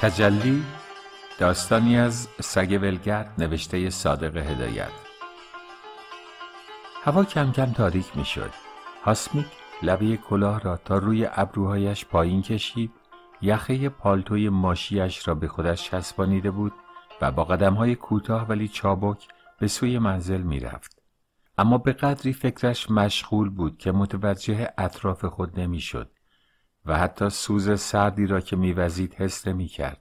تجلی داستانی از سگ ولگرد نوشته صادق هدایت هوا کم کم تاریک می شد هاسمیک لبه کلاه را تا روی ابروهایش پایین کشید یخه پالتوی ماشیش را به خودش چسبانیده بود و با های کوتاه ولی چابک به سوی منزل می رفت. اما به قدری فکرش مشغول بود که متوجه اطراف خود نمیشد و حتی سوز سردی را که میوزید حس میکرد.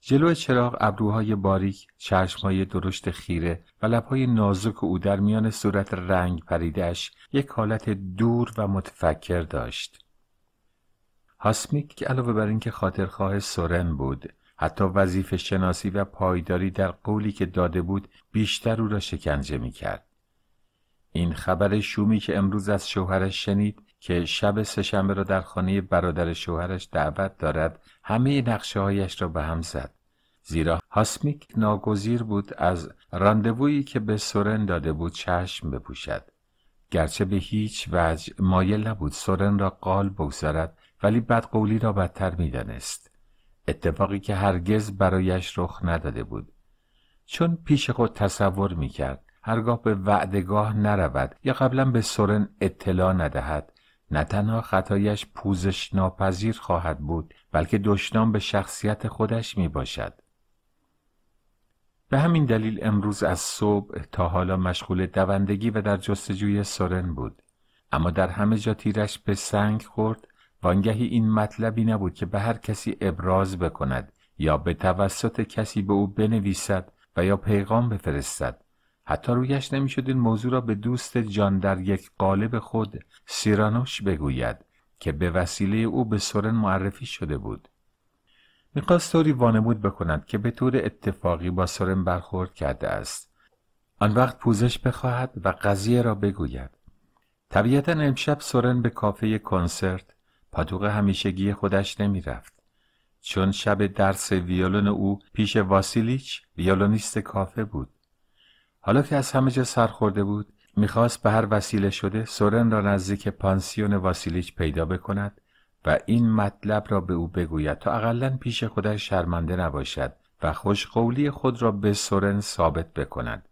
جلو چراغ ابروهای باریک، چشمهای درشت خیره و لبهای نازک او در میان صورت رنگ پریدش یک حالت دور و متفکر داشت. هاسمیک که علاوه بر اینکه خاطرخواه سورن بود، حتی وظیف شناسی و پایداری در قولی که داده بود بیشتر او را شکنجه میکرد. این خبر شومی که امروز از شوهرش شنید که شب سهشنبه را در خانه برادر شوهرش دعوت دارد همه نقشه هایش را به هم زد زیرا هاسمیک ناگزیر بود از راندوویی که به سورن داده بود چشم بپوشد گرچه به هیچ وجه مایل نبود سورن را قال بگذارد ولی بدقولی را بدتر میدانست اتفاقی که هرگز برایش رخ نداده بود چون پیش خود تصور میکرد هرگاه به وعدگاه نرود یا قبلا به سورن اطلاع ندهد نه تنها خطایش پوزش ناپذیر خواهد بود بلکه دشنام به شخصیت خودش می باشد. به همین دلیل امروز از صبح تا حالا مشغول دوندگی و در جستجوی سرن بود اما در همه جا تیرش به سنگ خورد وانگهی این مطلبی نبود که به هر کسی ابراز بکند یا به توسط کسی به او بنویسد و یا پیغام بفرستد حتی رویش نمیشد این موضوع را به دوست جان در یک قالب خود سیرانوش بگوید که به وسیله او به سورن معرفی شده بود میخواست طوری وانمود بکند که به طور اتفاقی با سورن برخورد کرده است آن وقت پوزش بخواهد و قضیه را بگوید طبیعتا امشب سورن به کافه کنسرت پاتوق همیشگی خودش نمیرفت چون شب درس ویولن او پیش واسیلیچ ویولونیست کافه بود حالا که از همه جا سر خورده بود میخواست به هر وسیله شده سورن را نزدیک پانسیون واسیلیچ پیدا بکند و این مطلب را به او بگوید تا اقلا پیش خودش شرمنده نباشد و خوشقولی خود را به سورن ثابت بکند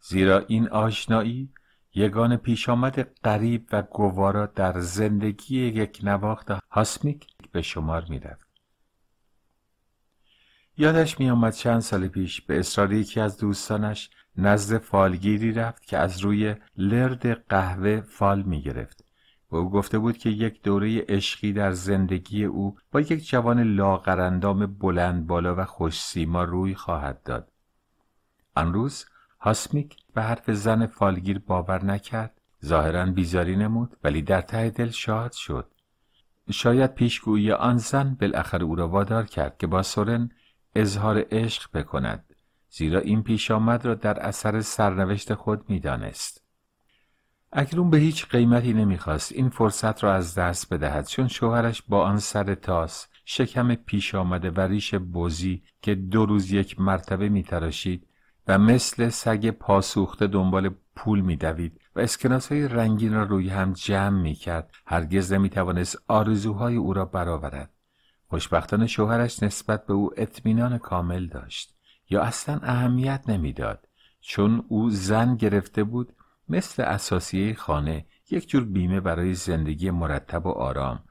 زیرا این آشنایی یگان پیش آمد قریب و گوارا در زندگی یک نواخت هاسمیک به شمار میرفت یادش میآمد چند سال پیش به اصرار یکی از دوستانش نزد فالگیری رفت که از روی لرد قهوه فال می گرفت. او گفته بود که یک دوره عشقی در زندگی او با یک جوان لاغرندام بلند بالا و خوش سیما روی خواهد داد. آن روز هاسمیک به حرف زن فالگیر باور نکرد ظاهرا بیزاری نمود ولی در ته دل شاد شد شاید پیشگویی آن زن بالاخره او را وادار کرد که با سورن اظهار عشق بکند زیرا این پیش آمد را در اثر سرنوشت خود دانست. اکنون به هیچ قیمتی نمیخواست این فرصت را از دست بدهد چون شوهرش با آن سر تاس شکم پیش آمده و ریش بوزی که دو روز یک مرتبه میتراشید و مثل سگ پاسوخته دنبال پول میدوید و اسکناس های رنگین را روی هم جمع می کرد هرگز توانست آرزوهای او را برآورد خوشبختانه شوهرش نسبت به او اطمینان کامل داشت یا اصلا اهمیت نمیداد چون او زن گرفته بود مثل اساسیه خانه یک جور بیمه برای زندگی مرتب و آرام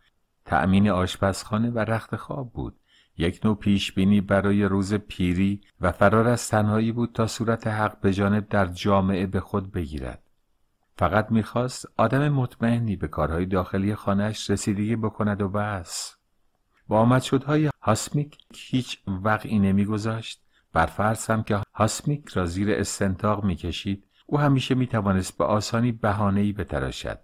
تأمین آشپزخانه و رخت خواب بود یک نوع پیش بینی برای روز پیری و فرار از تنهایی بود تا صورت حق به جانب در جامعه به خود بگیرد فقط میخواست آدم مطمئنی به کارهای داخلی خانهش رسیدگی بکند و بس با آمد شدهای هاسمیک هیچ وقعی نمیگذاشت بر فرض هم که هاسمیک را زیر استنتاق میکشید او همیشه میتوانست به آسانی بهانهای بتراشد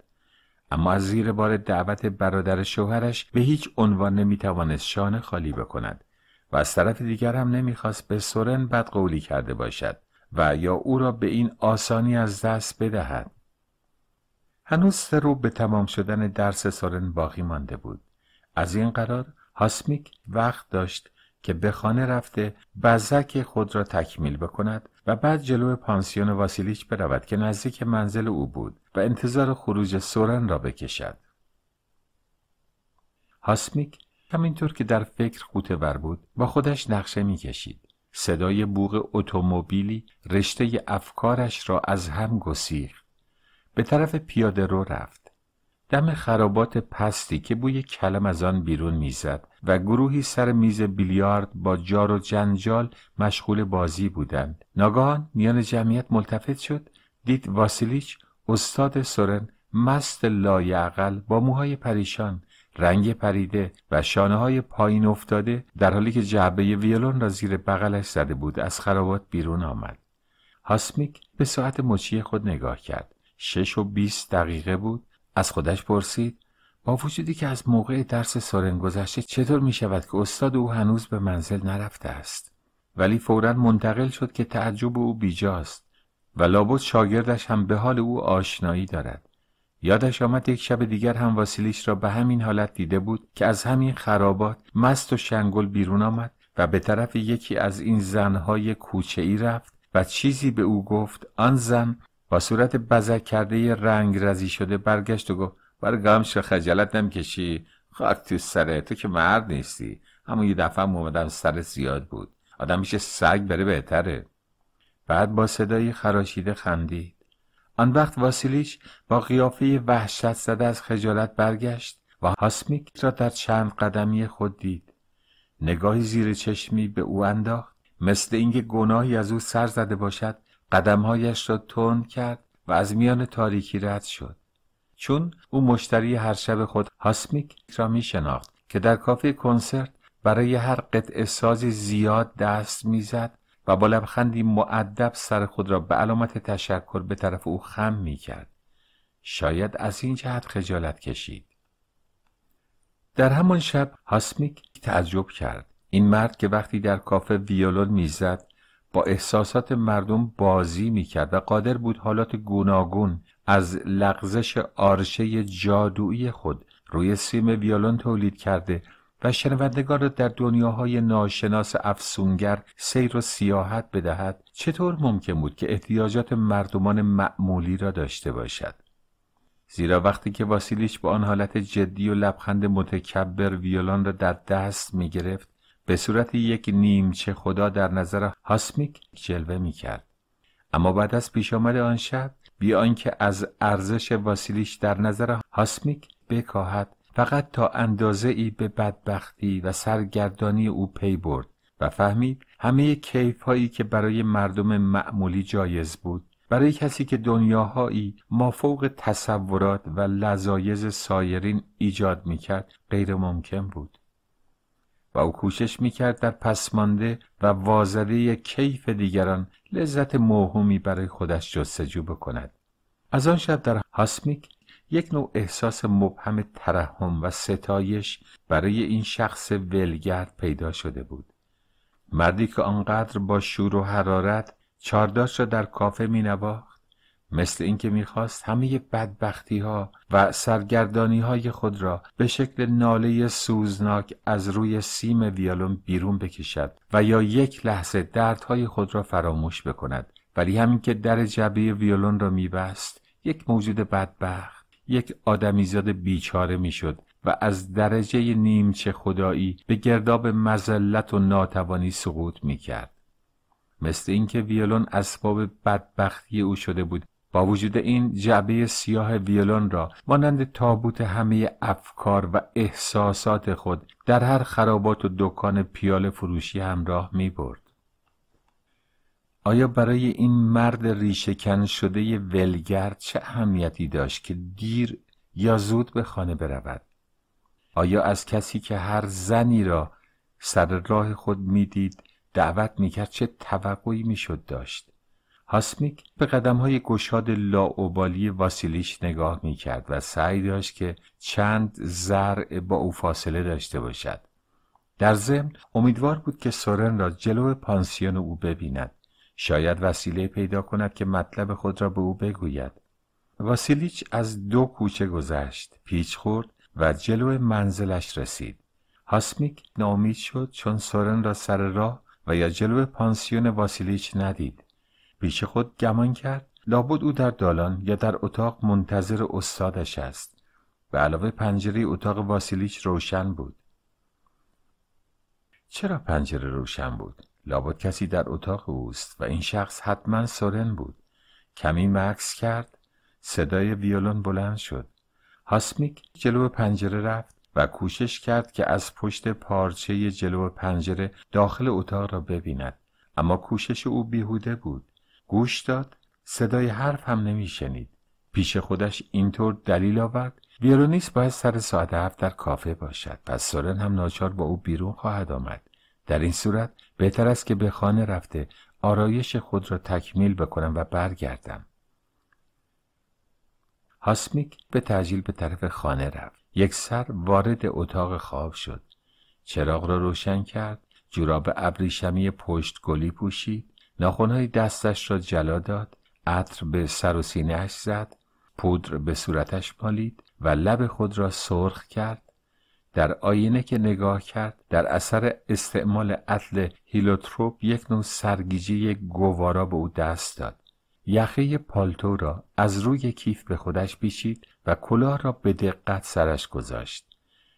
اما از زیر بار دعوت برادر شوهرش به هیچ عنوان نمیتوانست شانه خالی بکند و از طرف دیگر هم نمیخواست به سورن قولی کرده باشد و یا او را به این آسانی از دست بدهد هنوز سه رو به تمام شدن درس سورن باقی مانده بود از این قرار هاسمیک وقت داشت که به خانه رفته بزک خود را تکمیل بکند و بعد جلو پانسیون واسیلیچ برود که نزدیک منزل او بود و انتظار خروج سورن را بکشد هاسمیک همینطور که در فکر خوته بر بود با خودش نقشه میکشید صدای بوغ اتومبیلی رشته افکارش را از هم گسیخت به طرف پیاده رو رفت دم خرابات پستی که بوی کلم از آن بیرون میزد و گروهی سر میز بیلیارد با جار و جنجال مشغول بازی بودند ناگهان میان جمعیت ملتفت شد دید واسیلیچ استاد سورن مست لایعقل با موهای پریشان رنگ پریده و شانه های پایین افتاده در حالی که جعبه ویولون را زیر بغلش زده بود از خرابات بیرون آمد هاسمیک به ساعت مچی خود نگاه کرد شش و بیست دقیقه بود از خودش پرسید با وجودی که از موقع درس سارن گذشته چطور می شود که استاد او هنوز به منزل نرفته است ولی فورا منتقل شد که تعجب او بیجاست و لابد شاگردش هم به حال او آشنایی دارد یادش آمد یک شب دیگر هم واسیلیش را به همین حالت دیده بود که از همین خرابات مست و شنگل بیرون آمد و به طرف یکی از این زنهای کوچه ای رفت و چیزی به او گفت آن زن با صورت بزک کرده رنگ رزی شده برگشت و گفت برای گمش را خجالت نمیکشی خاک تو سره تو که مرد نیستی اما یه دفعه اومدم سر زیاد بود آدم میشه سگ بره بهتره بعد با صدای خراشیده خندید آن وقت واسیلیش با قیافه وحشت زده از خجالت برگشت و هاسمیک را در چند قدمی خود دید نگاهی زیر چشمی به او انداخت مثل اینکه گناهی از او سر زده باشد قدمهایش را تند کرد و از میان تاریکی رد شد چون او مشتری هر شب خود هاسمیک را می شناخت که در کافه کنسرت برای هر قطعه سازی زیاد دست میزد و با لبخندی معدب سر خود را به علامت تشکر به طرف او خم می کرد. شاید از این جهت خجالت کشید. در همان شب هاسمیک تعجب کرد. این مرد که وقتی در کافه ویولون میزد با احساسات مردم بازی میکرد و قادر بود حالات گوناگون از لغزش آرشه جادویی خود روی سیم ویولون تولید کرده و شنوندگان را در دنیاهای ناشناس افسونگر سیر و سیاحت بدهد چطور ممکن بود که احتیاجات مردمان معمولی را داشته باشد زیرا وقتی که واسیلیچ با آن حالت جدی و لبخند متکبر ویولان را در دست می گرفت به صورت یک نیمچه خدا در نظر هاسمیک جلوه می کرد. اما بعد از پیش آمد آن شب بی آنکه از ارزش واسیلیش در نظر هاسمیک بکاهد فقط تا اندازه ای به بدبختی و سرگردانی او پی برد و فهمید همه کیف هایی که برای مردم معمولی جایز بود برای کسی که دنیاهایی مافوق تصورات و لذایز سایرین ایجاد میکرد غیر ممکن بود و او کوشش میکرد در پسمانده و وازده کیف دیگران لذت موهومی برای خودش جستجو بکند از آن شب در هاسمیک یک نوع احساس مبهم ترحم و ستایش برای این شخص ولگرد پیدا شده بود مردی که آنقدر با شور و حرارت چارداش را در کافه می مینواخت مثل اینکه میخواست همه بدبختی ها و سرگردانی های خود را به شکل ناله سوزناک از روی سیم ویالون بیرون بکشد و یا یک لحظه دردهای خود را فراموش بکند ولی همین که در جبه ویولون را میبست یک موجود بدبخت یک آدمیزاد بیچاره میشد و از درجه نیمچه خدایی به گرداب مزلت و ناتوانی سقوط میکرد مثل اینکه ویولون اسباب بدبختی او شده بود با وجود این جعبه سیاه ویولون را مانند تابوت همه افکار و احساسات خود در هر خرابات و دکان پیال فروشی همراه می برد. آیا برای این مرد ریشهکن شده ولگرد چه اهمیتی داشت که دیر یا زود به خانه برود؟ آیا از کسی که هر زنی را سر راه خود میدید دعوت میکرد چه توقعی میشد داشت؟ هاسمیک به قدم های گشاد لاعبالی واسیلیش نگاه می کرد و سعی داشت که چند زرع با او فاصله داشته باشد. در ضمن امیدوار بود که سورن را جلو پانسیون او ببیند. شاید وسیله پیدا کند که مطلب خود را به او بگوید. واسیلیچ از دو کوچه گذشت، پیچ خورد و جلو منزلش رسید. هاسمیک نامید شد چون سورن را سر راه و یا جلو پانسیون واسیلیچ ندید. پیش خود گمان کرد لابد او در دالان یا در اتاق منتظر استادش است به علاوه پنجره اتاق واسیلیچ روشن بود چرا پنجره روشن بود لابد کسی در اتاق اوست و این شخص حتما سورن بود کمی مکس کرد صدای ویولون بلند شد هاسمیک جلو پنجره رفت و کوشش کرد که از پشت پارچه جلو پنجره داخل اتاق را ببیند اما کوشش او بیهوده بود گوش داد صدای حرف هم شنید. پیش خودش اینطور دلیل آورد ویرونیس باید سر ساعت هفت در کافه باشد پس سورن هم ناچار با او بیرون خواهد آمد در این صورت بهتر است که به خانه رفته آرایش خود را تکمیل بکنم و برگردم هاسمیک به تعجیل به طرف خانه رفت یک سر وارد اتاق خواب شد چراغ را روشن کرد جوراب ابریشمی پشت گلی پوشید ناخونهای دستش را جلا داد عطر به سر و سینهاش زد پودر به صورتش مالید و لب خود را سرخ کرد در آینه که نگاه کرد در اثر استعمال عطل هیلوتروپ یک نوع سرگیجی گوارا به او دست داد یخه پالتو را از روی کیف به خودش پیچید و کلاه را به دقت سرش گذاشت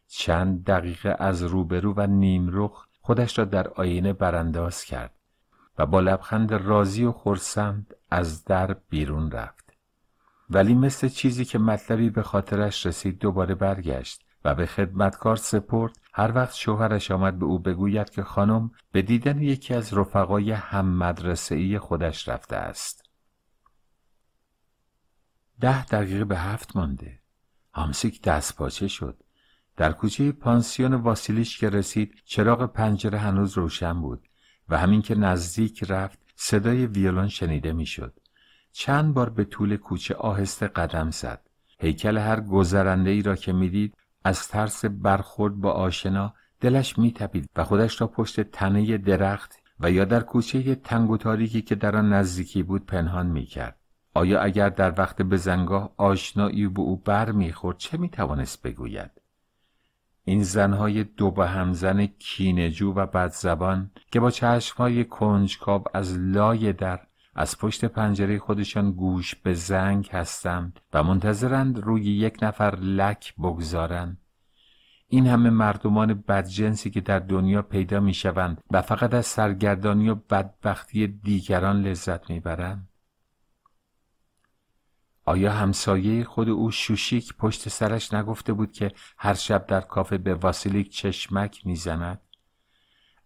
چند دقیقه از روبرو و نیمرخ خودش را در آینه برانداز کرد و با لبخند راضی و خرسند از در بیرون رفت ولی مثل چیزی که مطلبی به خاطرش رسید دوباره برگشت و به خدمتکار سپرد هر وقت شوهرش آمد به او بگوید که خانم به دیدن یکی از رفقای هم مدرسه ای خودش رفته است ده دقیقه به هفت مانده همسیک دست پاچه شد در کوچه پانسیون واسیلیش که رسید چراغ پنجره هنوز روشن بود و همین که نزدیک رفت صدای ویولون شنیده میشد. چند بار به طول کوچه آهسته قدم زد. هیکل هر گذرنده ای را که میدید از ترس برخورد با آشنا دلش میتپید و خودش را پشت تنه درخت و یا در کوچه تنگ و تاریکی که در آن نزدیکی بود پنهان میکرد. آیا اگر در وقت بزنگاه آشنایی به او بر میخورد چه میتوانست بگوید؟ این زنهای دو به همزن کینجو و بدزبان که با چشمهای کنجکاو از لای در از پشت پنجره خودشان گوش به زنگ هستند و منتظرند روی یک نفر لک بگذارند این همه مردمان بدجنسی که در دنیا پیدا می شوند و فقط از سرگردانی و بدبختی دیگران لذت می برند آیا همسایه خود او شوشیک پشت سرش نگفته بود که هر شب در کافه به واسیلیک چشمک میزند؟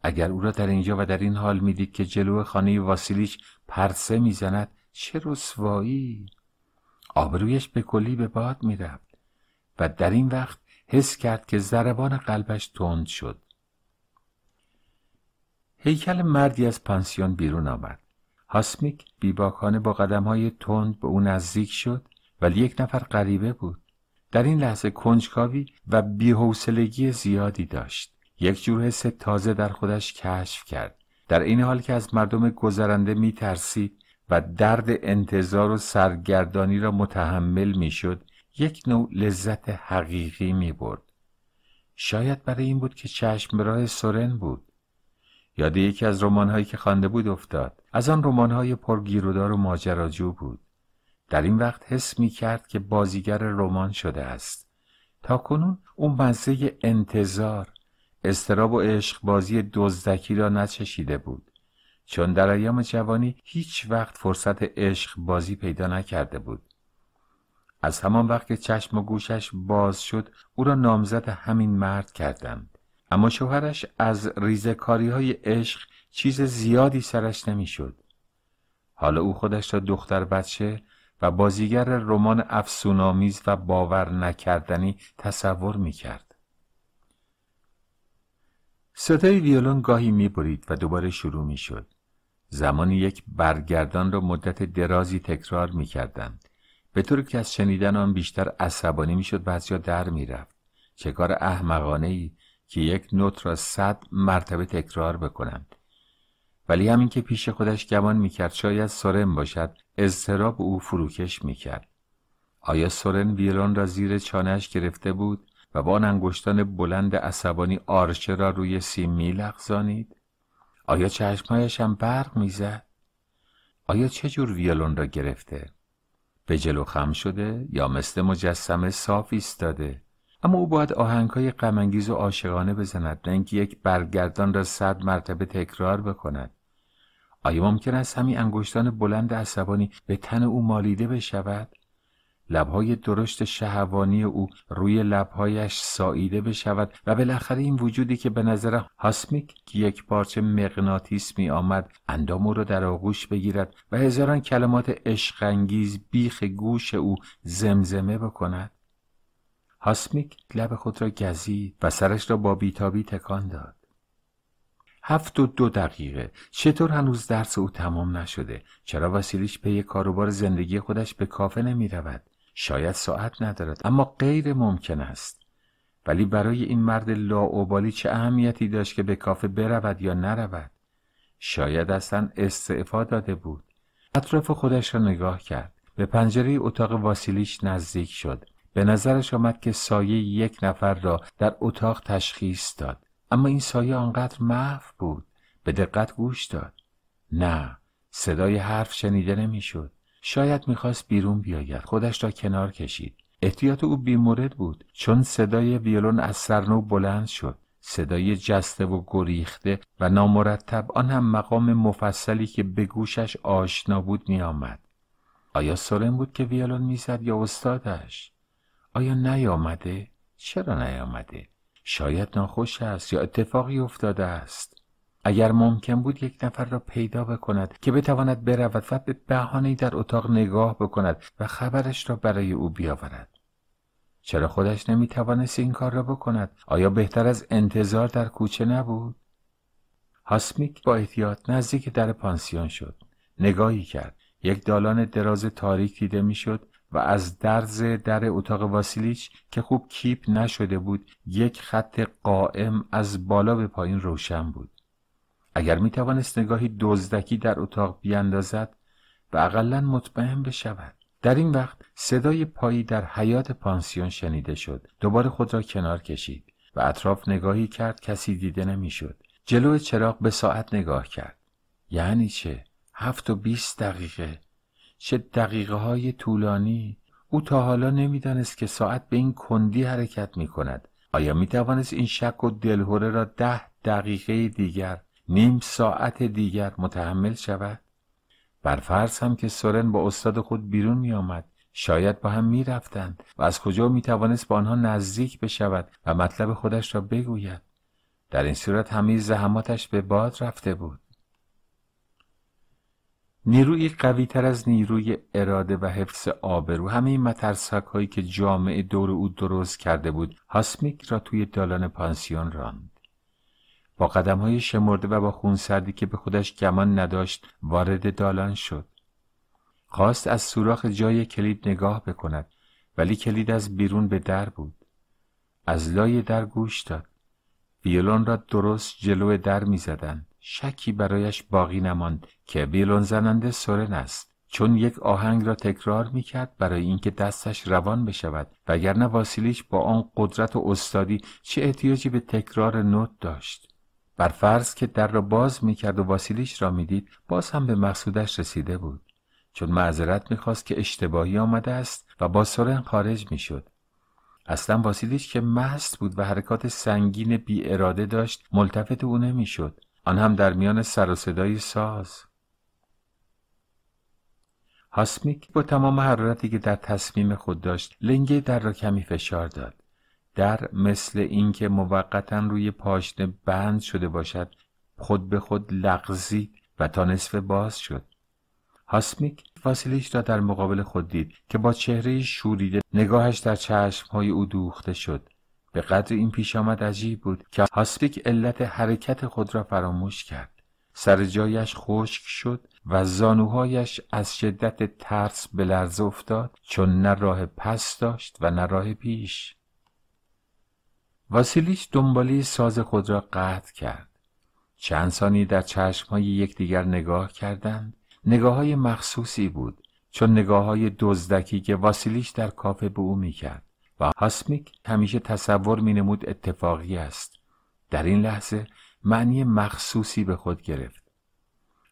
اگر او را در اینجا و در این حال میدید که جلو خانه واسیلیچ پرسه میزند چه رسوایی آبرویش به کلی به باد میرفت و در این وقت حس کرد که ضربان قلبش تند شد هیکل مردی از پانسیون بیرون آمد هاسمیک بیباکانه با قدم های تند به او نزدیک شد ولی یک نفر غریبه بود در این لحظه کنجکاوی و بیحوصلگی زیادی داشت یک جور حس تازه در خودش کشف کرد در این حال که از مردم گذرنده می و درد انتظار و سرگردانی را متحمل می یک نوع لذت حقیقی می برد شاید برای این بود که چشم راه سورن بود یاد یکی از رمان‌هایی که خوانده بود افتاد از آن رمان‌های پرگیرودار و ماجراجو بود در این وقت حس می کرد که بازیگر رمان شده است تا کنون اون مزه انتظار استراب و عشق بازی دزدکی را نچشیده بود چون در ایام جوانی هیچ وقت فرصت عشق بازی پیدا نکرده بود از همان وقت که چشم و گوشش باز شد او را نامزد همین مرد کردند اما شوهرش از ریزکاری های عشق چیز زیادی سرش نمیشد. حالا او خودش را دختر بچه و بازیگر رمان افسونامیز و باور نکردنی تصور می کرد. صدای ویولون گاهی می برید و دوباره شروع می شد. زمانی یک برگردان را مدت درازی تکرار می کردن. به طور که از شنیدن آن بیشتر عصبانی می شد و از جا در می رفت. چه کار احمقانه ای که یک نوت را صد مرتبه تکرار بکنند. ولی همین که پیش خودش گمان میکرد شاید سورن باشد اضطراب او فروکش میکرد آیا سورن ویران را زیر چانهش گرفته بود و با آن انگشتان بلند عصبانی آرشه را روی سیم میلغزانید آیا چشمهایش هم برق میزد آیا چه جور ویولون را گرفته به جلو خم شده یا مثل مجسمه صاف ایستاده اما او باید آهنگهای غمانگیز و عاشقانه بزند نه اینکه یک برگردان را صد مرتبه تکرار بکند آیا ممکن است همین انگشتان بلند عصبانی به تن او مالیده بشود لبهای درشت شهوانی او روی لبهایش ساییده بشود و بالاخره این وجودی که به نظر هاسمیک یک پارچه مغناطیس می آمد اندام او را در آغوش بگیرد و هزاران کلمات اشقانگیز بیخ گوش او زمزمه بکند هاسمیک لب خود را گزید و سرش را با بیتابی تکان داد هفت و دو دقیقه چطور هنوز درس او تمام نشده چرا وسیلیش پی کاروبار زندگی خودش به کافه نمی رود شاید ساعت ندارد اما غیر ممکن است ولی برای این مرد لاعبالی چه اهمیتی داشت که به کافه برود یا نرود شاید اصلا استعفا داده بود اطراف خودش را نگاه کرد به پنجره اتاق واسیلیش نزدیک شد به نظرش آمد که سایه یک نفر را در اتاق تشخیص داد اما این سایه آنقدر محو بود به دقت گوش داد نه صدای حرف شنیده نمیشد شاید میخواست بیرون بیاید خودش را کنار کشید احتیاط او بیمورد بود چون صدای ویولون از سرنو بلند شد صدای جسته و گریخته و نامرتب آن هم مقام مفصلی که به گوشش آشنا بود میآمد آیا سالم بود که ویولون میزد یا استادش آیا نیامده چرا نیامده شاید ناخوش است یا اتفاقی افتاده است اگر ممکن بود یک نفر را پیدا بکند که بتواند برود و به بهانهای در اتاق نگاه بکند و خبرش را برای او بیاورد چرا خودش نمیتوانست این کار را بکند آیا بهتر از انتظار در کوچه نبود هاسمیک با احتیاط نزدیک در پانسیون شد نگاهی کرد یک دالان دراز تاریک دیده میشد و از درز در اتاق واسیلیچ که خوب کیپ نشده بود یک خط قائم از بالا به پایین روشن بود اگر می توانست نگاهی دزدکی در اتاق بیاندازد و اقلا مطمئن بشود در این وقت صدای پایی در حیات پانسیون شنیده شد دوباره خود را کنار کشید و اطراف نگاهی کرد کسی دیده نمیشد جلو چراغ به ساعت نگاه کرد یعنی چه هفت و بیست دقیقه چه دقیقه های طولانی او تا حالا نمیدانست که ساعت به این کندی حرکت می کند آیا می توانست این شک و دلهوره را ده دقیقه دیگر نیم ساعت دیگر متحمل شود؟ بر فرض هم که سورن با استاد خود بیرون می آمد شاید با هم می رفتند و از کجا می توانست با آنها نزدیک بشود و مطلب خودش را بگوید در این صورت همه زحماتش به باد رفته بود نیروی قوی تر از نیروی اراده و حفظ آبرو همه این مترسک هایی که جامعه دور او درست کرده بود هاسمیک را توی دالان پانسیون راند با قدم های شمرده و با خونسردی که به خودش گمان نداشت وارد دالان شد خواست از سوراخ جای کلید نگاه بکند ولی کلید از بیرون به در بود از لای در گوش داد ویولون را درست جلو در میزدند شکی برایش باقی نماند که ویلون زننده سورن است چون یک آهنگ را تکرار میکرد برای اینکه دستش روان بشود وگرنه واسیلیش با آن قدرت و استادی چه احتیاجی به تکرار نوت داشت بر فرض که در را باز میکرد و واسیلیش را میدید باز هم به مقصودش رسیده بود چون معذرت میخواست که اشتباهی آمده است و با سورن خارج میشد اصلا واسیلیش که مست بود و حرکات سنگین بی اراده داشت ملتفت او نمیشد آن هم در میان سر و صدای ساز هاسمیک با تمام حرارتی که در تصمیم خود داشت لنگه در را کمی فشار داد در مثل اینکه موقتا روی پاشنه بند شده باشد خود به خود لغزی و تا نصف باز شد هاسمیک فاصلیش را در مقابل خود دید که با چهره شوریده نگاهش در چشمهای او دوخته شد به قدر این پیش آمد عجیب بود که هاستیک علت حرکت خود را فراموش کرد سر جایش خشک شد و زانوهایش از شدت ترس به افتاد چون نه راه پس داشت و نه راه پیش واسیلیش دنبالی ساز خود را قطع کرد چند ثانی در چشمهای یکدیگر نگاه کردند نگاه های مخصوصی بود چون نگاه های دزدکی که واسیلیش در کافه به او میکرد و هاسمیک همیشه تصور مینمود اتفاقی است در این لحظه معنی مخصوصی به خود گرفت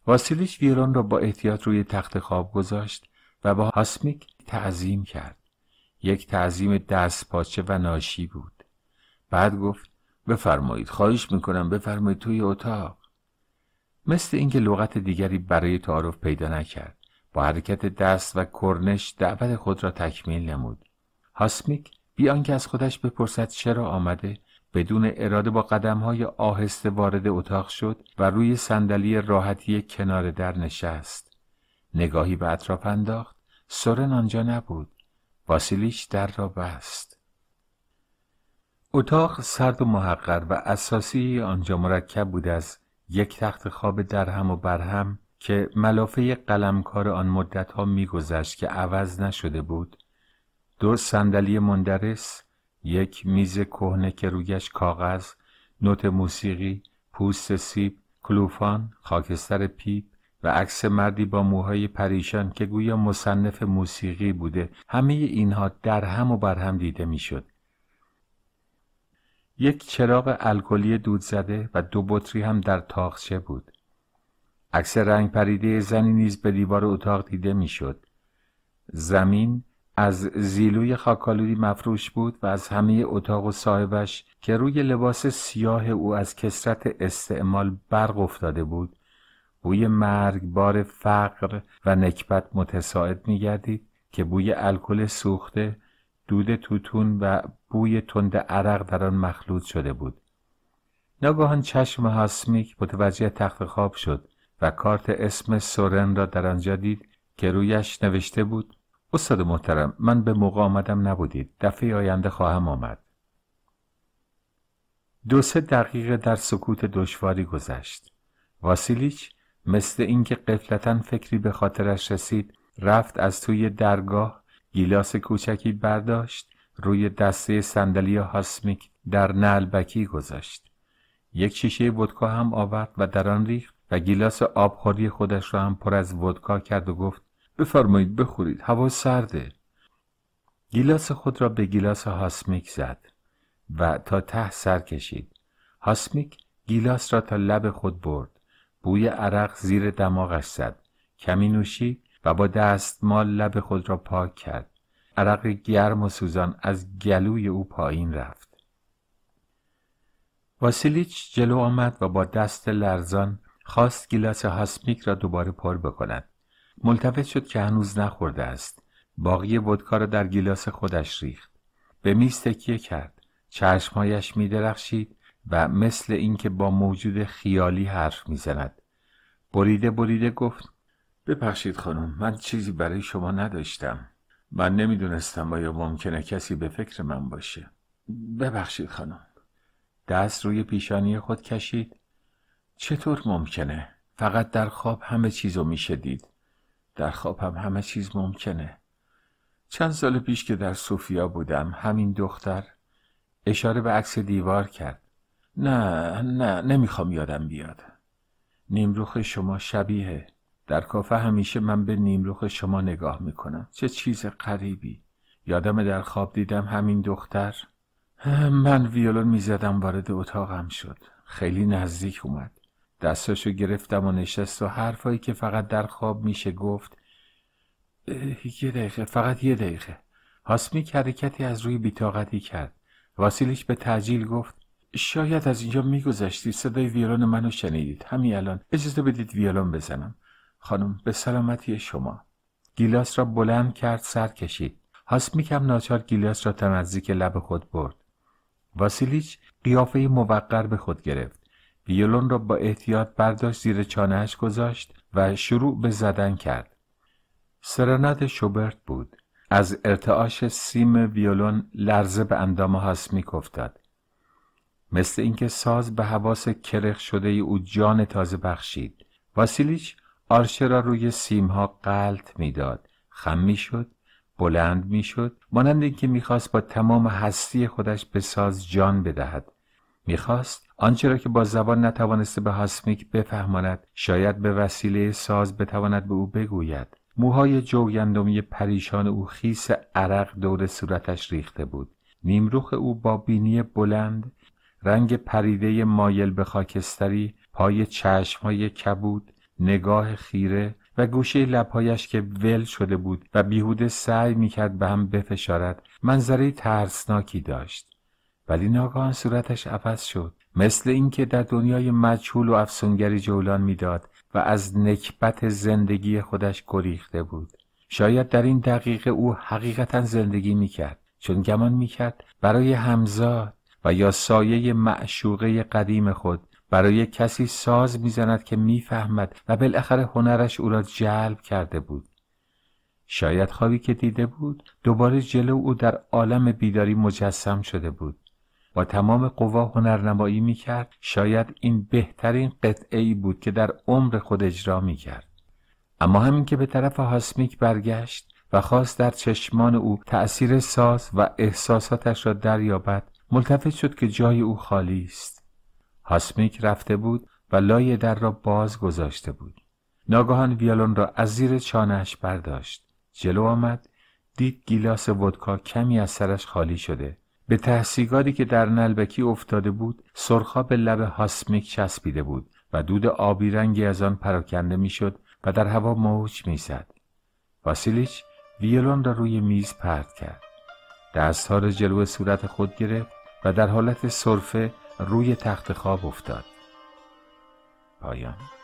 واسیلیش ویران را با احتیاط روی تخت خواب گذاشت و با هاسمیک تعظیم کرد یک تعظیم دست پاچه و ناشی بود بعد گفت بفرمایید خواهش میکنم بفرمایید توی اتاق مثل اینکه لغت دیگری برای تعارف پیدا نکرد با حرکت دست و کرنش دعوت خود را تکمیل نمود هاسمیک بی که از خودش بپرسد چرا آمده بدون اراده با قدمهای آهسته وارد اتاق شد و روی صندلی راحتی کنار در نشست نگاهی به اطراف انداخت سورن آنجا نبود واسیلیش در را بست اتاق سرد و محقر و اساسی آنجا مرکب بود از یک تخت خواب درهم و برهم که ملافه قلمکار آن مدت ها میگذشت که عوض نشده بود دو صندلی مندرس یک میز کهنه که رویش کاغذ نوت موسیقی پوست سیب کلوفان خاکستر پیپ و عکس مردی با موهای پریشان که گویا مصنف موسیقی بوده همه اینها در هم و بر هم دیده میشد یک چراغ الکلی دود زده و دو بطری هم در تاخچه بود عکس رنگ پریده زنی نیز به دیوار اتاق دیده میشد زمین از زیلوی خاکالودی مفروش بود و از همه اتاق و صاحبش که روی لباس سیاه او از کسرت استعمال برق افتاده بود بوی مرگ بار فقر و نکبت متساعد میگردید که بوی الکل سوخته دود توتون و بوی تند عرق در آن مخلوط شده بود ناگهان چشم هاسمیک متوجه تخت خواب شد و کارت اسم سورن را در آنجا دید که رویش نوشته بود استاد محترم من به موقع آمدم نبودید دفعه آینده خواهم آمد دو سه دقیقه در سکوت دشواری گذشت واسیلیچ مثل اینکه قفلتا فکری به خاطرش رسید رفت از توی درگاه گیلاس کوچکی برداشت روی دسته صندلی هاسمیک در نلبکی گذاشت یک شیشه ودکا هم آورد و در آن ریخت و گیلاس آبخوری خودش را هم پر از ودکا کرد و گفت بفرمایید بخورید هوا سرده گیلاس خود را به گیلاس هاسمیک زد و تا ته سر کشید هاسمیک گیلاس را تا لب خود برد بوی عرق زیر دماغش زد کمی نوشید و با دستمال لب خود را پاک کرد عرق گرم و سوزان از گلوی او پایین رفت واسیلیچ جلو آمد و با دست لرزان خواست گیلاس هاسمیک را دوباره پر بکند ملتفت شد که هنوز نخورده است باقی ودکا را در گیلاس خودش ریخت به میز تکیه کرد چشمهایش میدرخشید و مثل اینکه با موجود خیالی حرف میزند بریده بریده گفت ببخشید خانم من چیزی برای شما نداشتم من نمیدونستم آیا ممکنه کسی به فکر من باشه ببخشید خانم دست روی پیشانی خود کشید چطور ممکنه فقط در خواب همه چیزو میشه دید در خواب هم همه چیز ممکنه چند سال پیش که در سوفیا بودم همین دختر اشاره به عکس دیوار کرد نه نه نمیخوام یادم بیاد نیمروخ شما شبیه در کافه همیشه من به نیمروخ شما نگاه میکنم چه چیز قریبی یادم در خواب دیدم همین دختر من ویولون میزدم وارد اتاقم شد خیلی نزدیک اومد دستاشو گرفتم و نشست و حرفایی که فقط در خواب میشه گفت یه دقیقه فقط یه دقیقه هاسمیک حرکتی از روی بیتاقتی کرد واسیلیش به تعجیل گفت شاید از اینجا میگذشتی صدای ویولون منو شنیدید همین الان اجازه بدید ویولون بزنم خانم به سلامتی شما گیلاس را بلند کرد سر کشید هاسمیک هم ناچار گیلاس را تا نزدیک لب خود برد واسیلیچ قیافه موقر به خود گرفت ویولون را با احتیاط برداشت زیر چانهش گذاشت و شروع به زدن کرد. سرنت شوبرت بود. از ارتعاش سیم ویولون لرزه به اندام می افتاد. مثل اینکه ساز به حواس کرخ شده ای او جان تازه بخشید. واسیلیچ آرشه را روی ها قلط میداد. خم میشد، بلند میشد، مانند اینکه میخواست با تمام هستی خودش به ساز جان بدهد. میخواست آنچه را که با زبان نتوانسته به هاسمیک بفهماند شاید به وسیله ساز بتواند به او بگوید موهای جوگندمی پریشان او خیس عرق دور صورتش ریخته بود نیمروخ او با بینی بلند رنگ پریده مایل به خاکستری پای چشمهای کبود نگاه خیره و گوشه لبهایش که ول شده بود و بیهوده سعی میکرد به هم بفشارد منظره ترسناکی داشت ولی ناگهان صورتش عوض شد مثل اینکه در دنیای مجهول و افسونگری جولان میداد و از نکبت زندگی خودش گریخته بود شاید در این دقیقه او حقیقتا زندگی میکرد چون گمان میکرد برای همزاد و یا سایه معشوقه قدیم خود برای کسی ساز میزند که میفهمد و بالاخره هنرش او را جلب کرده بود شاید خوابی که دیده بود دوباره جلو او در عالم بیداری مجسم شده بود با تمام قوا هنرنمایی می کرد شاید این بهترین قطعه ای بود که در عمر خود اجرا می کرد اما همین که به طرف هاسمیک برگشت و خواست در چشمان او تأثیر ساز و احساساتش را دریابد ملتفت شد که جای او خالی است هاسمیک رفته بود و لای در را باز گذاشته بود ناگهان ویالون را از زیر چانهش برداشت جلو آمد دید گیلاس ودکا کمی از سرش خالی شده به تحسیگاری که در نلبکی افتاده بود سرخا به لب هاسمیک چسبیده بود و دود آبی رنگی از آن پراکنده میشد و در هوا موج میزد واسیلیچ ویولون را روی میز پرت کرد دستها را جلو صورت خود گرفت و در حالت صرفه روی تخت خواب افتاد پایان